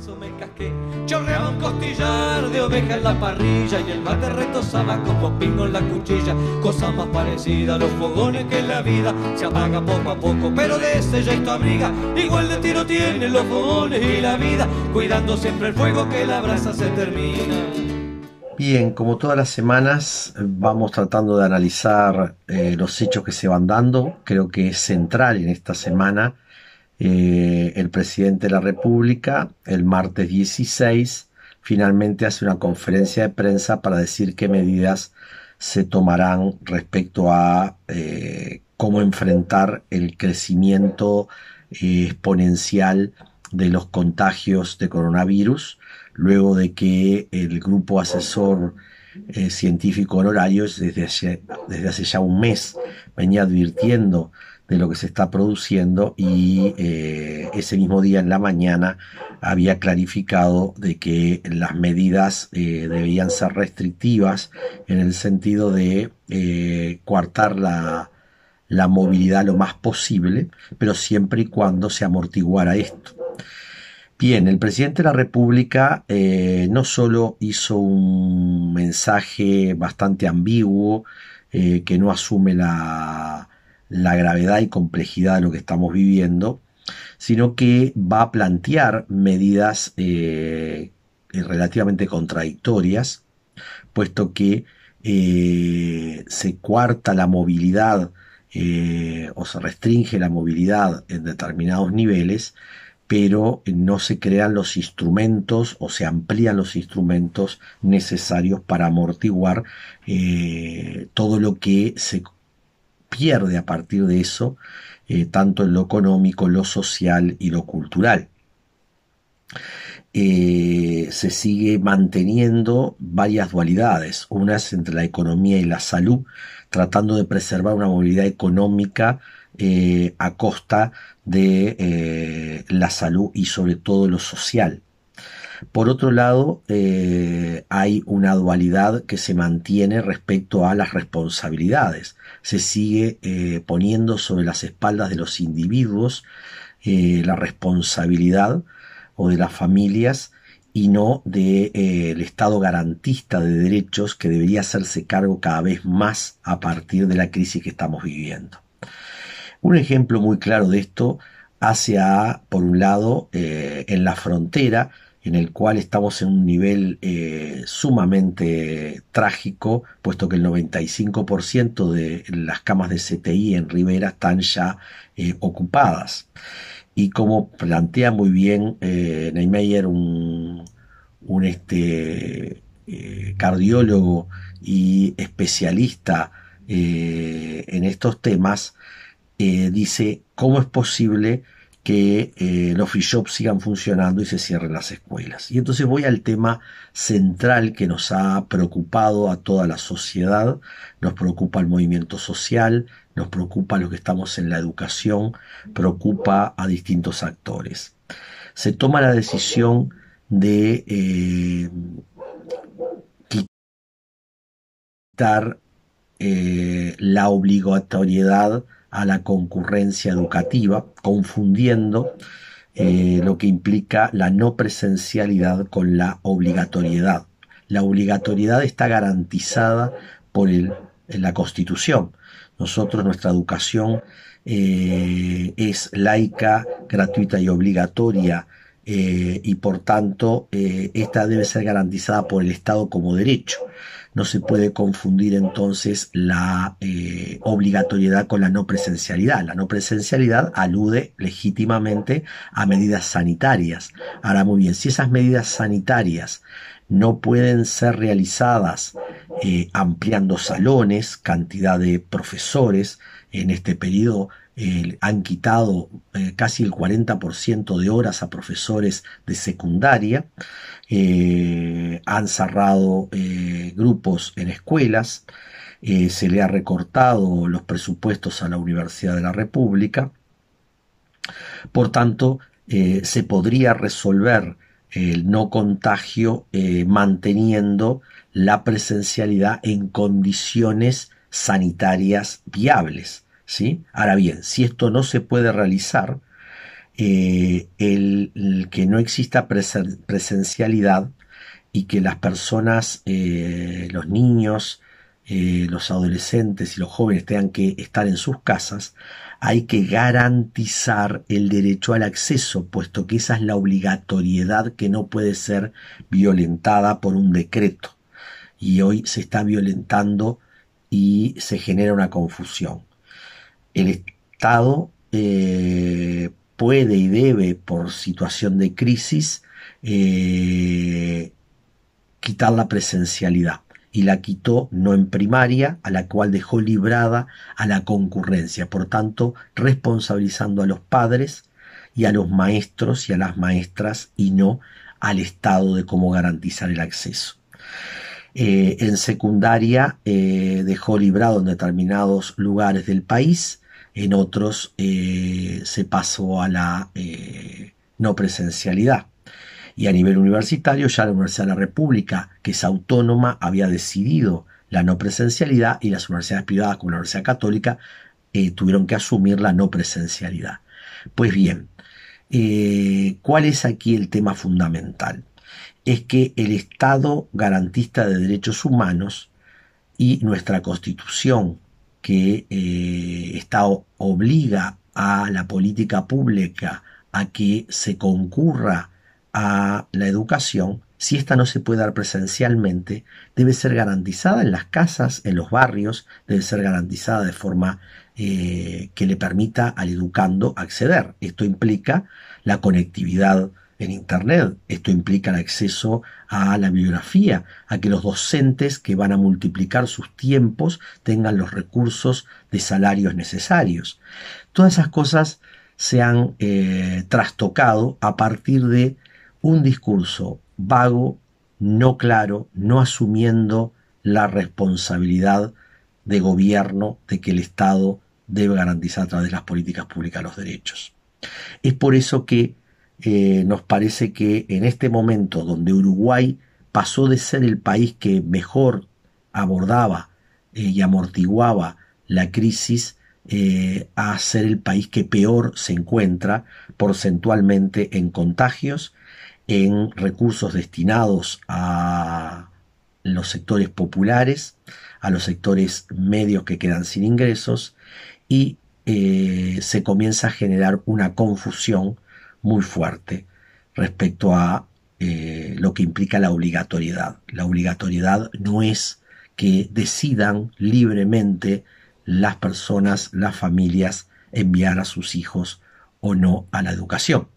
eso me casqué. Chorreaba un costillar de oveja en la parrilla y el mate retosaba como pingo en la cuchilla. Cosa más parecida a los fogones que en la vida se apaga poco a poco, pero de ese gesto abriga. Igual de tiro tienen los fogones y la vida, cuidando siempre el fuego que la brasa se termina. Bien, como todas las semanas vamos tratando de analizar eh, los hechos que se van dando. Creo que es central en esta semana eh, el presidente de la República el martes 16 finalmente hace una conferencia de prensa para decir qué medidas se tomarán respecto a eh, cómo enfrentar el crecimiento eh, exponencial de los contagios de coronavirus, luego de que el grupo asesor científico honorario desde hace ya un mes venía advirtiendo de lo que se está produciendo y eh, ese mismo día en la mañana había clarificado de que las medidas eh, debían ser restrictivas en el sentido de eh, coartar la, movilidad lo más posible, pero siempre y cuando se amortiguara esto. Bien, el presidente de la República no solo hizo un mensaje bastante ambiguo, que no asume la, la gravedad y complejidad de lo que estamos viviendo, sino que va a plantear medidas eh, eh, relativamente contradictorias, puesto que eh, se cuarta la movilidad o se restringe la movilidad en determinados niveles, pero no se crean los instrumentos o se amplían los instrumentos necesarios para amortiguar todo lo que se pierde a partir de eso, eh, tanto en lo económico, lo social y lo cultural. Eh, se sigue manteniendo varias dualidades, unas entre la economía y la salud, tratando de preservar una movilidad económica eh, a costa de la salud y sobre todo lo social. Por otro lado, eh, hay una dualidad que se mantiene respecto a las responsabilidades. Se sigue eh, poniendo sobre las espaldas de los individuos eh, la responsabilidad o de las familias y no del de, Estado garantista de derechos que debería hacerse cargo cada vez más a partir de la crisis que estamos viviendo. Un ejemplo muy claro de esto a, por un lado, en la frontera, en el cual estamos en un nivel eh, sumamente trágico, puesto que el 95% de las camas de CTI en Rivera están ya eh, ocupadas. Y como plantea muy bien eh, Neymeyer, un, este, eh, cardiólogo y especialista en estos temas, dice, ¿cómo es posible que eh, los free shops sigan funcionando y se cierren las escuelas. Y entonces voy al tema central que nos ha preocupado a toda la sociedad, nos preocupa el movimiento social, nos preocupa a los que estamos en la educación, preocupa a distintos actores. Se toma la decisión de eh, quitar eh, la obligatoriedad a la concurrencia educativa, confundiendo eh, lo que implica la no presencialidad con la obligatoriedad. La obligatoriedad está garantizada por la Constitución. Nosotros, nuestra educación eh, es laica, gratuita y obligatoria eh, y por tanto eh, esta debe ser garantizada por el Estado como derecho. No se puede confundir entonces la eh, obligatoriedad con la no presencialidad. La no presencialidad alude legítimamente a medidas sanitarias. Ahora muy bien, si esas medidas sanitarias no pueden ser realizadas ampliando salones, cantidad de profesores en este periodo, eh, han quitado eh, casi el 40% de horas a profesores de secundaria, eh, han cerrado grupos en escuelas, se le ha recortado los presupuestos a la Universidad de la República. Por tanto, se podría resolver el no contagio manteniendo la presencialidad en condiciones sanitarias viables. Ahora bien, si esto no se puede realizar, eh, el, que no exista presencialidad y que las personas, eh, los niños, eh, los adolescentes y los jóvenes tengan que estar en sus casas, hay que garantizar el derecho al acceso, puesto que esa es la obligatoriedad que no puede ser violentada por un decreto. Y hoy se está violentando y se genera una confusión el Estado eh, puede y debe, por situación de crisis, eh, quitar la presencialidad. Y la quitó no en primaria, a la cual dejó librada a la concurrencia, por tanto, responsabilizando a los padres y a los maestros y a las maestras y no al Estado de cómo garantizar el acceso. Eh, en secundaria dejó librado en determinados lugares del país en otros eh, se pasó a la eh, no presencialidad. Y a nivel universitario, ya la Universidad de la República, que es autónoma, había decidido la no presencialidad y las universidades privadas como la Universidad Católica eh, tuvieron que asumir la no presencialidad. Pues bien, ¿cuál es aquí el tema fundamental? Es que el Estado garantista de derechos humanos y nuestra Constitución que eh, está, obliga a la política pública a que se concurra a la educación, si ésta no se puede dar presencialmente, debe ser garantizada en las casas, en los barrios, debe ser garantizada de forma eh, que le permita al educando acceder. Esto implica la conectividad en Internet. Esto implica el acceso a la bibliografía, a que los docentes que van a multiplicar sus tiempos tengan los recursos de salarios necesarios. Todas esas cosas se han eh, trastocado a partir de un discurso vago, no claro, no asumiendo la responsabilidad de gobierno de que el Estado debe garantizar a través de las políticas públicas los derechos. Es por eso que eh, nos parece que en este momento donde Uruguay pasó de ser el país que mejor abordaba eh, y amortiguaba la crisis eh, a ser el país que peor se encuentra porcentualmente en contagios, en recursos destinados a los sectores populares, a los sectores medios que quedan sin ingresos y se comienza a generar una confusión muy fuerte respecto a eh, lo que implica la obligatoriedad. La obligatoriedad no es que decidan libremente las personas, las familias, enviar a sus hijos o no a la educación.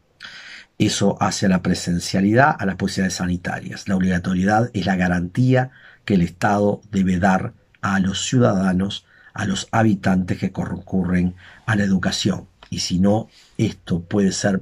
Eso hace a la presencialidad, a las posibilidades sanitarias. La obligatoriedad es la garantía que el Estado debe dar a los ciudadanos, a los habitantes que concurren a la educación. Y si no, esto puede ser